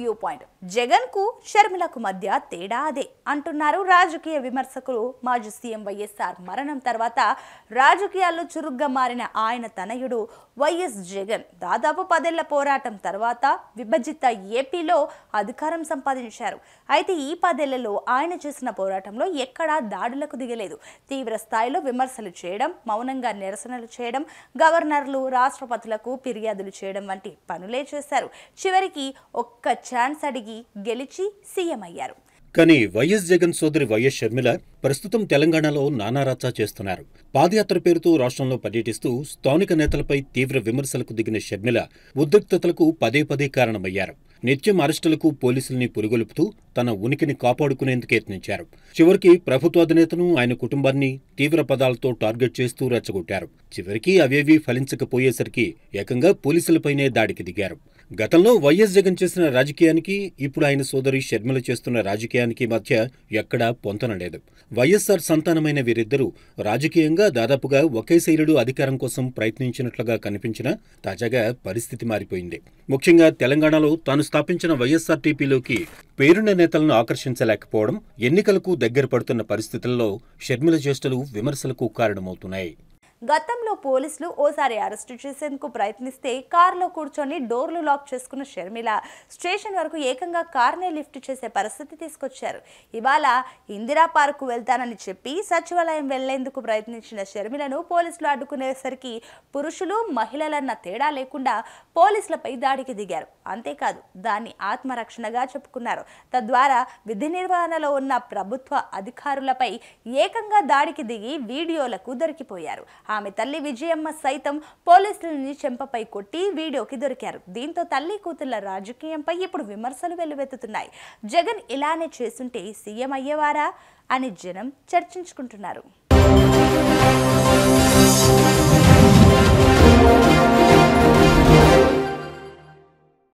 view point జగన్కు షర్మిలకు మధ్య తేడా అదే అంటున్నారు రాజకీయ విమర్శకులు మాజీ సీఎం వైఎస్ఆర్ మరణం తర్వాత రాజకీయాల్లో చురుగ్గా మారిన ఆయన తనయుడు వైఎస్ జగన్ దాదాపు పదేళ్ల పోరాటం తర్వాత విభజిత ఏపీలో అధికారం సంపాదించారు అయితే ఈ పదేళ్లలో ఆయన చేసిన పోరాటంలో ఎక్కడా దాడులకు దిగలేదు తీవ్ర స్థాయిలో విమర్శలు చేయడం మౌనంగా నిరసనలు చేయడం గవర్నర్లు రాష్ట్రపతులకు ఫిర్యాదులు చేయడం వంటి పనులే చేశారు చివరికి ఒక్క ఛాన్స్ అడిగి గెలిచి సీఎం అయ్యారు కానీ వైఎస్ జగన్ సోదరి వైఎస్ షర్మిల ప్రస్తుతం తెలంగాణలో నానారాచా చేస్తున్నారు పాదయాత్ర పేరుతో రాష్ట్రంలో పర్యటిస్తూ స్థానిక నేతలపై తీవ్ర విమర్శలకు దిగిన షర్మిల ఉద్రిక్తతలకు పదే పదే కారణమయ్యారు నిత్యం అరెస్టులకు పోలీసుల్ని పురుగొలుపుతూ తన ఉనికిని కాపాడుకునేందుకు యత్నించారు చివరికి ప్రభుత్వాధినేతను ఆయన కుటుంబాన్ని తీవ్ర పదాలతో టార్గెట్ చేస్తూ రెచ్చగొట్టారు చివరికి అవేవీ ఫలించకపోయేసరికి ఏకంగా పోలీసులపైనే దాడికి దిగారు గతంలో వైఎస్ జగన్ చేసిన రాజకీయానికి ఇప్పుడు ఆయన సోదరి షర్మిల చేస్తున్న రాజకీయానికి మధ్య ఎక్కడా పొంతన లేదు వైఎస్ఆర్ సంతానమైన వీరిద్దరూ రాజకీయంగా దాదాపుగా ఒకే శైలుడు అధికారం కోసం ప్రయత్నించినట్లుగా కనిపించినా తాజాగా పరిస్థితి మారిపోయింది ముఖ్యంగా తెలంగాణలో తాను స్థాపించిన వైఎస్ఆర్టీపీలోకి పేరున్న నేతలను ఆకర్షించలేకపోవడం ఎన్నికలకు దగ్గర పడుతున్న పరిస్థితుల్లో షర్మిల చేష్టలు విమర్శలకు కారణమవుతున్నాయి గతంలో పోలీసులు ఓసారి అరెస్టు చేసేందుకు ప్రయత్నిస్తే కారులో కూర్చొని డోర్లు లాక్ చేసుకున్న షర్మిల స్టేషన్ వరకు ఏకంగా కారునే లిఫ్ట్ చేసే పరిస్థితి తీసుకొచ్చారు ఇవాళ ఇందిరా పార్కు వెళ్తానని చెప్పి సచివాలయం వెళ్లేందుకు ప్రయత్నించిన షర్మిలను పోలీసులు అడ్డుకునేసరికి పురుషులు మహిళలన్న తేడా లేకుండా పోలీసులపై దాడికి దిగారు అంతేకాదు దాన్ని ఆత్మరక్షణగా చెప్పుకున్నారు తద్వారా విధి నిర్వహణలో ఉన్న ప్రభుత్వ అధికారులపై ఏకంగా దాడికి దిగి వీడియోలకు దొరికిపోయారు ఆమె తల్లి విజయమ్మ సైతం పోలీసులని చెంపపై కొట్టి వీడియోకి దొరికారు దీంతో తల్లి కూతుళ్ల రాజకీయంపై ఇప్పుడు విమర్శలు వెల్లువెత్తుతున్నాయి జగన్ ఇలానే చేస్తుంటే సీఎం అయ్యేవారా అని జనం చర్చించుకుంటున్నారు